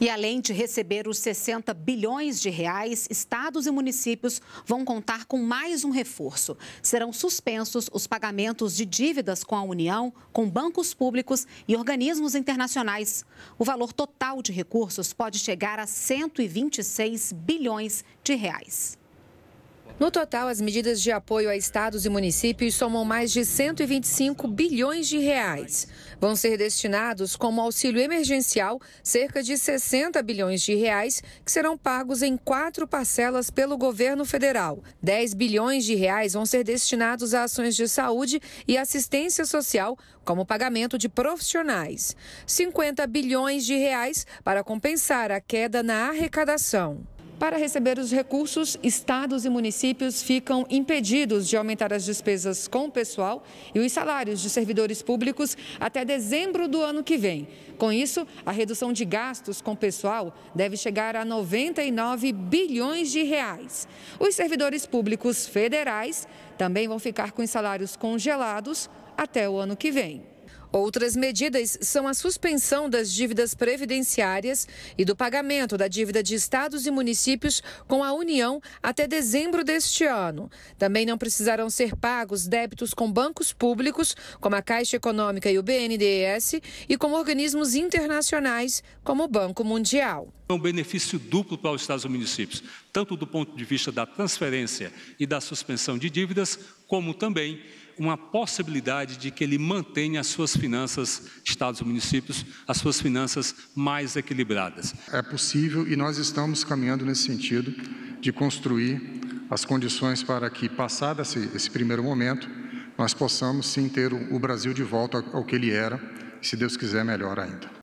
E além de receber os 60 bilhões de reais, estados e municípios vão contar com mais um reforço. Serão suspensos os pagamentos de dívidas com a União, com bancos públicos e organismos internacionais. O valor total de recursos pode chegar a 126 bilhões de reais. No total, as medidas de apoio a estados e municípios somam mais de 125 bilhões de reais. Vão ser destinados como auxílio emergencial cerca de 60 bilhões de reais, que serão pagos em quatro parcelas pelo governo federal. 10 bilhões de reais vão ser destinados a ações de saúde e assistência social, como pagamento de profissionais. 50 bilhões de reais para compensar a queda na arrecadação. Para receber os recursos, estados e municípios ficam impedidos de aumentar as despesas com o pessoal e os salários de servidores públicos até dezembro do ano que vem. Com isso, a redução de gastos com o pessoal deve chegar a 99 bilhões de reais. Os servidores públicos federais também vão ficar com os salários congelados até o ano que vem. Outras medidas são a suspensão das dívidas previdenciárias e do pagamento da dívida de estados e municípios com a União até dezembro deste ano. Também não precisarão ser pagos débitos com bancos públicos, como a Caixa Econômica e o BNDES, e com organismos internacionais, como o Banco Mundial. É um benefício duplo para os estados e municípios, tanto do ponto de vista da transferência e da suspensão de dívidas, como também uma possibilidade de que ele mantenha as suas finanças, estados e municípios, as suas finanças mais equilibradas. É possível e nós estamos caminhando nesse sentido de construir as condições para que, passado esse, esse primeiro momento, nós possamos sim ter o Brasil de volta ao que ele era, se Deus quiser, melhor ainda.